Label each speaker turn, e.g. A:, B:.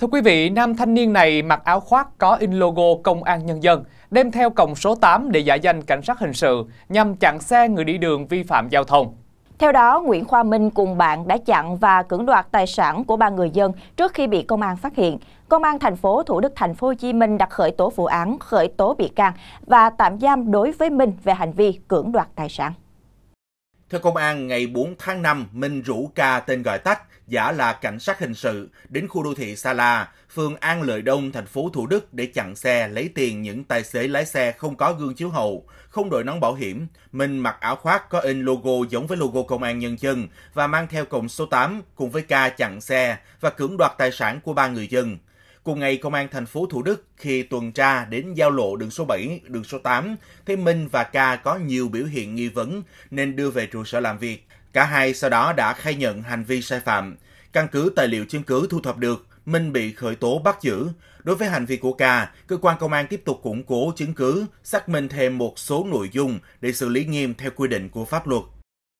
A: Thưa quý vị, nam thanh niên này mặc áo khoác có in logo Công an Nhân dân, đem theo còng số 8 để giả danh cảnh sát hình sự nhằm chặn xe người đi đường vi phạm giao thông.
B: Theo đó, Nguyễn Khoa Minh cùng bạn đã chặn và cưỡng đoạt tài sản của ba người dân trước khi bị công an phát hiện. Công an thành phố Thủ Đức thành phố Hồ Chí Minh đã khởi tố vụ án, khởi tố bị can và tạm giam đối với Minh về hành vi cưỡng đoạt tài sản.
C: Theo công an, ngày 4 tháng 5, Minh rủ ca tên gọi tắt, giả là cảnh sát hình sự, đến khu đô thị Sa La, phường An Lợi Đông, thành phố Thủ Đức để chặn xe lấy tiền những tài xế lái xe không có gương chiếu hậu, không đội nón bảo hiểm. Minh mặc áo khoác có in logo giống với logo công an nhân dân và mang theo còng số 8 cùng với ca chặn xe và cưỡng đoạt tài sản của ba người dân. Cùng ngày, Công an thành phố Thủ Đức khi tuần tra đến giao lộ đường số 7, đường số 8, thấy Minh và Ca có nhiều biểu hiện nghi vấn nên đưa về trụ sở làm việc. Cả hai sau đó đã khai nhận hành vi sai phạm. Căn cứ tài liệu chứng cứ thu thập được, Minh bị khởi tố bắt giữ. Đối với hành vi của Ca, cơ quan công an tiếp tục củng cố chứng cứ, xác minh thêm một số nội dung để xử lý nghiêm theo quy định của pháp luật.